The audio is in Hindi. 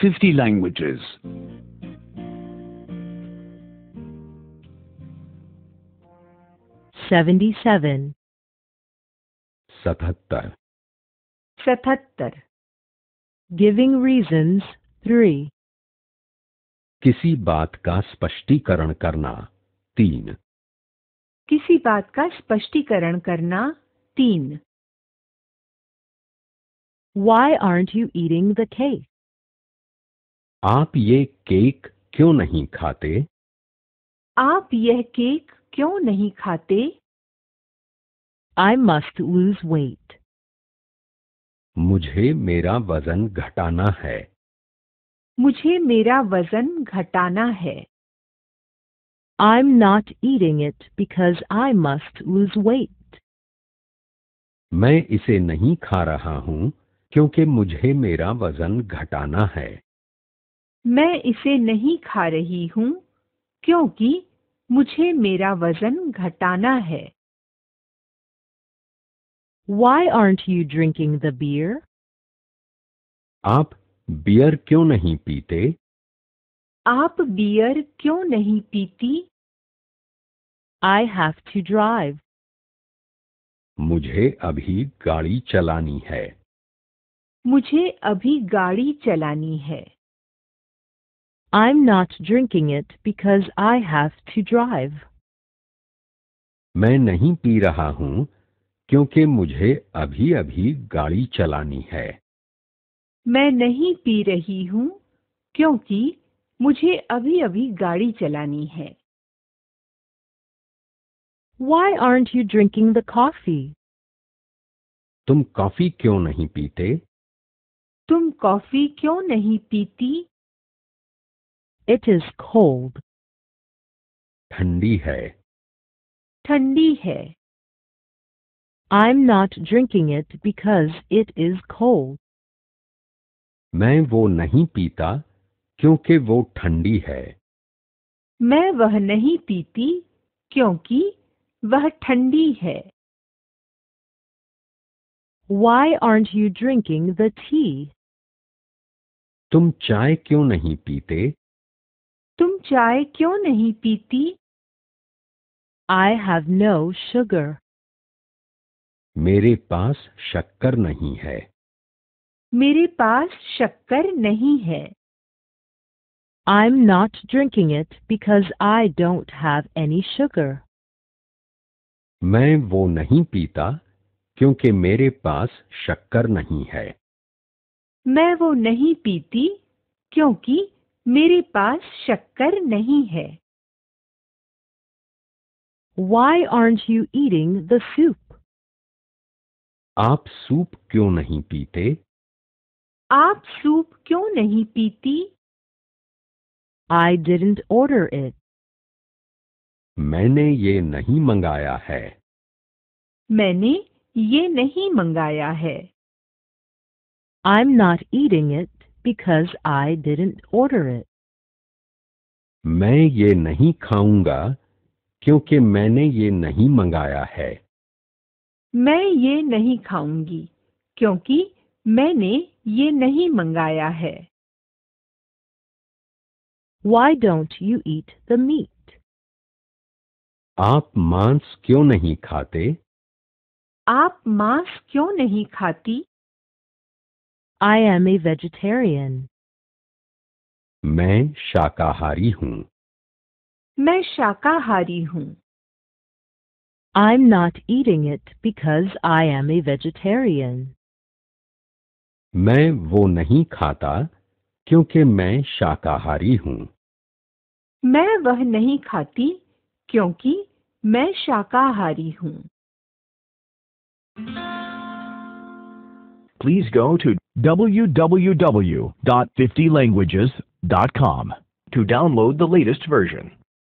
50 languages. Seventy-seven. Sathattar. Giving reasons three. किसी बात का स्पष्टीकरण करना तीन किसी बात का स्पष्टीकरण करना तीन Why aren't you eating the cake? आप ये केक क्यों नहीं खाते आप यह केक क्यों नहीं खाते आई मस्ट लूज वेट मुझे मेरा वजन घटाना है मुझे मेरा वजन घटाना है I am not eating it because I must lose weight मैं इसे नहीं खा रहा हूँ क्योंकि मुझे मेरा वजन घटाना है मैं इसे नहीं खा रही हूँ क्योंकि मुझे मेरा वजन घटाना है Why aren't you drinking the beer? आप बियर क्यों नहीं पीते आप बियर क्यों नहीं पीती I have to drive. मुझे अभी गाड़ी चलानी है मुझे अभी गाड़ी चलानी है I'm not drinking it because I have to drive. मैं नहीं पी रहा हूँ क्योंकि मुझे अभी अभी गाड़ी चलानी है मैं नहीं पी रही हूँ क्योंकि मुझे अभी अभी गाड़ी चलानी है Why aren't you drinking the coffee? तुम कॉफी क्यों नहीं पीते तुम कॉफी क्यों नहीं पीती It is cold. ठंडी है. ठंडी है. I'm not drinking it because it is cold. मैं वो नहीं पीता क्योंकि वो ठंडी है. मैं वह नहीं पीती क्योंकि वह ठंडी है. Why aren't you drinking the tea? तुम चाय क्यों नहीं पीते? चाय क्यों नहीं पीती आई हैव नो शुगर मेरे पास शक्कर नहीं है मेरे पास शक्कर नहीं है I am not drinking it because I don't have any sugar मैं वो नहीं पीता क्योंकि मेरे पास शक्कर नहीं है मैं वो नहीं पीती क्योंकि मेरे पास शक्कर नहीं है Why aren't you eating the soup? आप सूप क्यों नहीं पीते आप सूप क्यों नहीं पीती I didn't order it. मैंने ये नहीं मंगाया है मैंने ये नहीं मंगाया है I'm not eating it. because I didn't order it. मैं ये नहीं खाऊंगा क्योंकि मैंने ये नहीं मंगाया है मैं ये नहीं खाऊंगी क्योंकि मैंने ये नहीं मंगाया है Why don't you eat the meat? आप मांस क्यों नहीं खाते आप मांस क्यों नहीं खाती आई एम ए वेजिटेरियन मैं शाकाहारी हूँ मैं शाकाहारी हूँ I am not eating it because I am a vegetarian मैं वो नहीं खाता क्योंकि मैं शाकाहारी हूँ मैं वह नहीं खाती क्योंकि मैं शाकाहारी हूँ Please go to www.50languages.com to download the latest version.